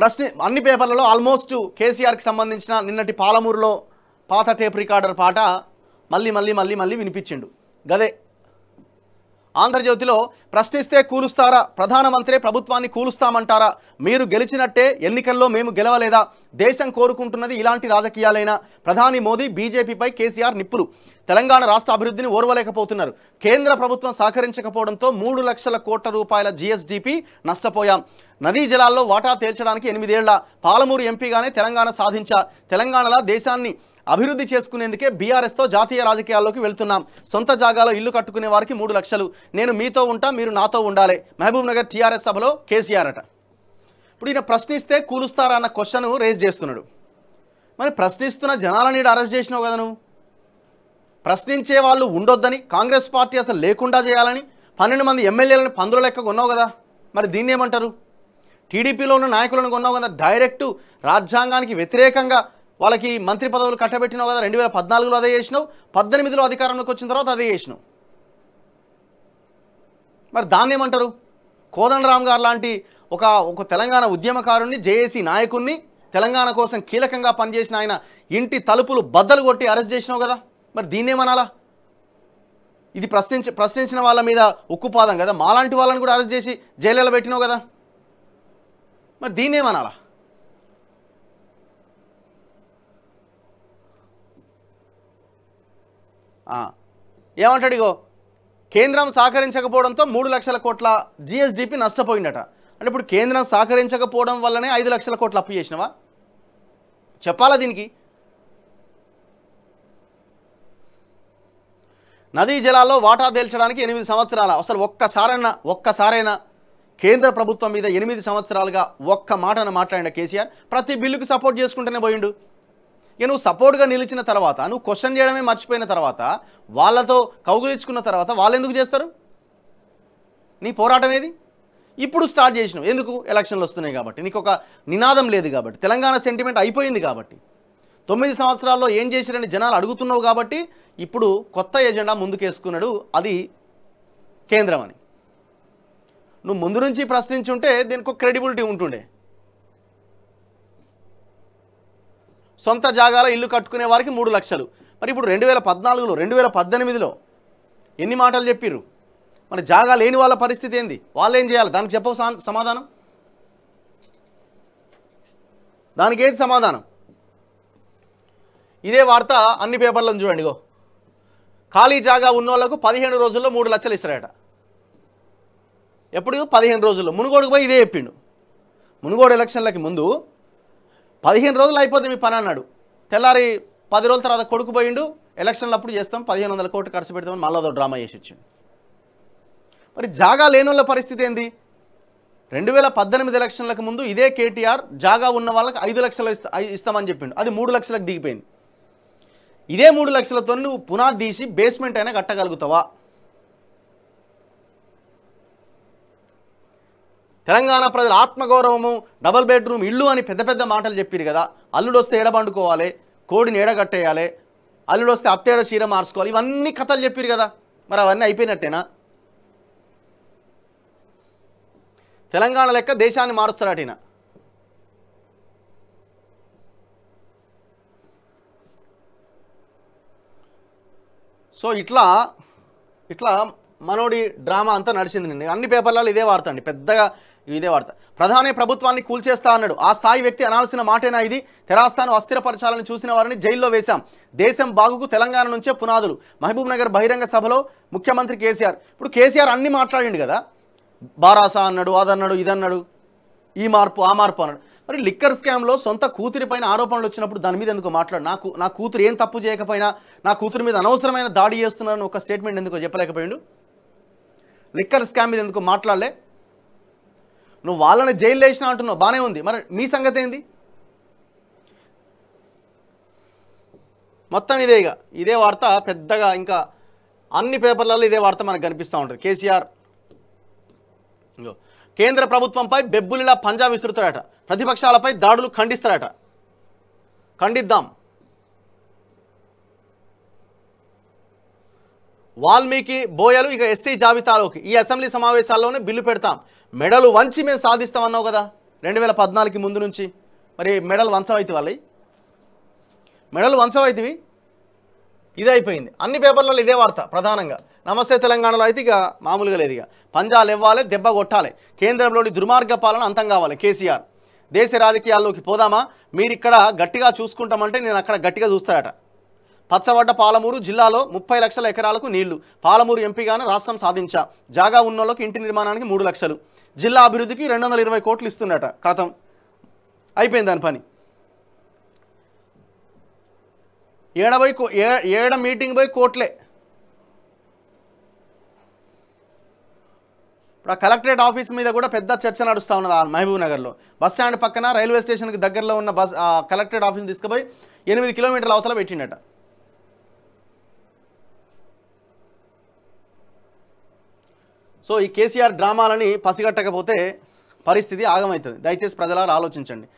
ప్రశ్న అన్ని పేపర్లలో ఆల్మోస్ట్ కేసీఆర్కి సంబంధించిన నిన్నటి పాలమూరులో పాత టేప్ రికార్డర్ పాట మళ్ళీ మళ్ళీ మళ్ళీ మళ్ళీ వినిపించిండు గదే ఆంధ్రజ్యోతిలో ప్రశ్నిస్తే కూలుస్తారా ప్రధానమంత్రి ప్రభుత్వాన్ని కూలుస్తామంటారా మీరు గెలిచినట్టే ఎన్నికల్లో మేము గెలవలేదా దేశం కోరుకుంటున్నది ఇలాంటి రాజకీయాలైనా ప్రధాని మోదీ బీజేపీపై కేసీఆర్ నిప్పులు తెలంగాణ రాష్ట్ర అభివృద్ధిని ఓర్వలేకపోతున్నారు కేంద్ర ప్రభుత్వం సహకరించకపోవడంతో మూడు లక్షల కోట్ల రూపాయల జీఎస్డీపీ నష్టపోయాం నదీ జలాల్లో వాటా తేల్చడానికి ఎనిమిదేళ్ల పాలమూరు ఎంపీగానే తెలంగాణ సాధించా తెలంగాణలో దేశాన్ని అభివృద్ధి చేసుకునేందుకే బీఆర్ఎస్తో జాతీయ రాజకీయాల్లోకి వెళ్తున్నాం సొంత జాగాలో ఇల్లు కట్టుకునే వారికి మూడు లక్షలు నేను మీతో ఉంటా మీరు నాతో ఉండాలి మహబూబ్ నగర్ టీఆర్ఎస్ సభలో కేసీఆర్ అట ఇప్పుడు ఈయన ప్రశ్నిస్తే కూలుస్తారా అన్న క్వశ్చన్ రేజ్ చేస్తున్నాడు మరి ప్రశ్నిస్తున్న జనాలని అరెస్ట్ చేసినావు కదా నువ్వు ప్రశ్నించే వాళ్ళు ఉండొద్దని కాంగ్రెస్ పార్టీ అసలు లేకుండా చేయాలని పన్నెండు మంది ఎమ్మెల్యేలను పందుల లెక్క కొన్నావు కదా మరి దీన్ని ఏమంటారు టీడీపీలో ఉన్న నాయకులను కొన్నావు కదా డైరెక్టు రాజ్యాంగానికి వ్యతిరేకంగా వాళ్ళకి మంత్రి పదవులు కట్టబెట్టినావు కదా రెండు వేల పద్నాలుగులో అదే చేసినావు పద్దెనిమిదిలో అధికారంలోకి వచ్చిన తర్వాత అదే చేసినావు మరి దాన్ని ఏమంటారు కోదండరామ్ గారు లాంటి ఒక ఒక తెలంగాణ ఉద్యమకారుణ్ణి జేఏసీ నాయకుణ్ణి తెలంగాణ కోసం కీలకంగా పనిచేసిన ఆయన ఇంటి తలుపులు బద్దలు కొట్టి అరెస్ట్ చేసినావు కదా మరి దీన్నేమనాలా ఇది ప్రశ్నించ ప్రశ్నించిన వాళ్ళ మీద ఉక్కుపాదం కదా మాలాంటి వాళ్ళని కూడా అరెస్ట్ చేసి జైలులో పెట్టినావు కదా మరి దీన్నేమనాలా ఏమంటాడు ఇగో కేంద్రం సహకరించకపోవడంతో మూడు లక్షల కోట్ల జిఎస్డిపి నష్టపోయిందట అంటే ఇప్పుడు కేంద్రం సహకరించకపోవడం వల్లనే ఐదు లక్షల కోట్లు అప్పు చేసినవా చెప్పాలా దీనికి నదీ జలాల్లో వాటా తేల్చడానికి ఎనిమిది సంవత్సరాల అసలు ఒక్కసారైనా ఒక్కసారైనా కేంద్ర ప్రభుత్వం మీద ఎనిమిది సంవత్సరాలుగా ఒక్క మాటను మాట్లాడిన కేసీఆర్ ప్రతి బిల్లుకు సపోర్ట్ చేసుకుంటూనే పోయిండు ఇక నువ్వు సపోర్ట్గా నిలిచిన తర్వాత నువ్వు క్వశ్చన్ చేయడమే మర్చిపోయిన తర్వాత వాళ్ళతో కౌగులించుకున్న తర్వాత వాళ్ళు ఎందుకు చేస్తారు నీ పోరాటం ఏది ఇప్పుడు స్టార్ట్ చేసినావు ఎందుకు ఎలక్షన్లు వస్తున్నాయి కాబట్టి నీకు ఒక నినాదం లేదు కాబట్టి తెలంగాణ సెంటిమెంట్ అయిపోయింది కాబట్టి తొమ్మిది సంవత్సరాల్లో ఏం చేశారని జనాలు అడుగుతున్నావు కాబట్టి ఇప్పుడు కొత్త ఎజెండా ముందుకేసుకున్నాడు అది కేంద్రం అని నువ్వు ముందు నుంచి ప్రశ్నించుంటే దీనికి ఒక క్రెడిబిలిటీ ఉంటుండే సొంత జాగాలో ఇల్లు కట్టుకునే వారికి మూడు లక్షలు మరి ఇప్పుడు రెండు వేల పద్నాలుగులో రెండు వేల పద్దెనిమిదిలో ఎన్ని మాటలు చెప్పిర్రు మరి జాగా లేని వాళ్ళ పరిస్థితి ఏంది వాళ్ళు ఏం చేయాలి దానికి చెప్పవు సమాధానం దానికి ఏది సమాధానం ఇదే వార్త అన్ని పేపర్లను చూడండి గో ఖాళీ జాగా ఉన్న వాళ్ళకు పదిహేను రోజుల్లో మూడు లక్షలు ఇస్తారట ఎప్పుడు పదిహేను రోజుల్లో మునుగోడుకు పోయి ఇదే చెప్పిండు మునుగోడు ఎలక్షన్లకి ముందు పదిహేను రోజులు అయిపోతే మీ పని అన్నాడు తెల్లారి పది రోజుల తర్వాత కొడుకు పోయిండు ఎలక్షన్లు అప్పుడు చేస్తాం పదిహేను వందల కోట్లు ఖర్చు పెడతామని మళ్ళీ డ్రామా చేసి వచ్చింది మరి జాగా లేని పరిస్థితి ఏంది రెండు వేల పద్దెనిమిది ఎలక్షన్లకు ముందు ఇదే కేటీఆర్ జాగా ఉన్న వాళ్ళకి ఐదు లక్షలు ఇస్తామని చెప్పిండు అది మూడు లక్షలకు దిగిపోయింది ఇదే మూడు లక్షలతో నువ్వు పునాది తీసి బేస్మెంట్ అయినా కట్టగలుగుతావా తెలంగాణ ప్రజల ఆత్మగౌరవము డబల్ బెడ్రూమ్ ఇల్లు అని పెద్ద పెద్ద మాటలు చెప్పారు కదా అల్లుడు వస్తే ఏడబండుకోవాలి కోడిని ఏడగట్టేయాలి అల్లుడు వస్తే అత్తేడ చీర మార్చుకోవాలి ఇవన్నీ కథలు చెప్పారు కదా మరి అవన్నీ అయిపోయినట్టేనా తెలంగాణ లెక్క దేశాన్ని మారుస్తాడట సో ఇట్లా ఇట్లా మనోడి డ్రామా అంతా నడిచింది అన్ని పేపర్లలో ఇదే వార్త అండి పెద్దగా ఇదే వార్త ప్రధాని ప్రభుత్వాన్ని కూల్చేస్తా అన్నాడు ఆ స్థాయి వ్యక్తి అనాల్సిన మాటేనా ఇది తెరాస్థాను అస్థిరపరచాలని చూసిన వారిని జైల్లో వేశాం దేశం బాగుకు తెలంగాణ నుంచే పునాదులు మహబూబ్ నగర్ బహిరంగ సభలో ముఖ్యమంత్రి కేసీఆర్ ఇప్పుడు కేసీఆర్ అన్ని మాట్లాడిండు కదా బారాసా అన్నాడు అదన్నాడు ఇదన్నాడు ఈ మార్పు ఆ మార్పు అన్నాడు మరి లిక్కర్ స్కామ్లో సొంత కూతురి పైన ఆరోపణలు వచ్చినప్పుడు దాని మీద ఎందుకు మాట్లాడు నాకు నా కూతురు ఏం తప్పు చేయకపోయినా నా కూతురు మీద అనవసరమైన దాడి చేస్తున్నారని ఒక స్టేట్మెంట్ ఎందుకు చెప్పలేకపోయాడు లిక్కర్ స్కామ్ మీద ఎందుకు మాట్లాడలే నువ్వు వాళ్ళని జైలు వేసిన అంటున్నావు బాగానే ఉంది మరి మీ సంగతి ఏంది మొత్తం ఇదే ఇక ఇదే వార్త పెద్దగా ఇంకా అన్ని పేపర్లలో ఇదే వార్త మనకు కనిపిస్తూ ఉంటుంది కేసీఆర్ కేంద్ర ప్రభుత్వంపై బెబ్బులిలా పంజా విసురుతాడట ప్రతిపక్షాలపై దాడులు ఖండిస్తాడట ఖండిద్దాం వాల్మీకి బోయలు ఇక ఎస్సీ జాబితాలోకి ఈ అసెంబ్లీ సమావేశాల్లోనే బిల్లు పెడతాం మెడలు వంచి మేము సాధిస్తామన్నావు కదా రెండు వేల పద్నాలుగు ముందు నుంచి మరి మెడల్ వంచవైతే వాళ్ళవి మెడలు వంచవైతివి ఇదే అయిపోయింది అన్ని పేపర్లలో ఇదే వార్త ప్రధానంగా నమస్తే తెలంగాణలో అయితే ఇక మామూలుగా లేదు ఇక పంజాలు ఇవ్వాలి దెబ్బ కొట్టాలి కేంద్రంలోని దుర్మార్గ పాలన అంతం కావాలి కేసీఆర్ దేశ రాజకీయాల్లోకి పోదామా మీరిక్కడ గట్టిగా చూసుకుంటామంటే నేను అక్కడ గట్టిగా చూస్తాడట పచ్చవడ్డ పాలమూరు జిల్లాలో ముప్పై లక్షల ఎకరాలకు నీళ్లు పాలమూరు ఎంపీగాను రాష్ట్రం సాధించా జాగా ఉన్నోళ్ళకి ఇంటి నిర్మాణానికి మూడు లక్షలు జిల్లా అభివృద్ధికి రెండు వందల ఇరవై కోట్లు ఇస్తుండట కథం అయిపోయింది దాని పని ఏడబై కో ఏడ మీటింగ్ పోయి కోట్లే ఇప్పుడు ఆ కలెక్టరేట్ ఆఫీస్ మీద కూడా పెద్ద చర్చ నడుస్తూ ఉన్నది మహబూబ్ నగర్లో బస్ స్టాండ్ పక్కన రైల్వే స్టేషన్కి దగ్గరలో ఉన్న బస్ కలెక్టరేట్ ఆఫీస్ తీసుకుపోయి ఎనిమిది కిలోమీటర్ల అవతల పెట్టిండట సో ఈ కేసీఆర్ డ్రామాలని పసిగట్టకపోతే పరిస్థితి ఆగమవుతుంది దయచేసి ప్రజలారు ఆలోచించండి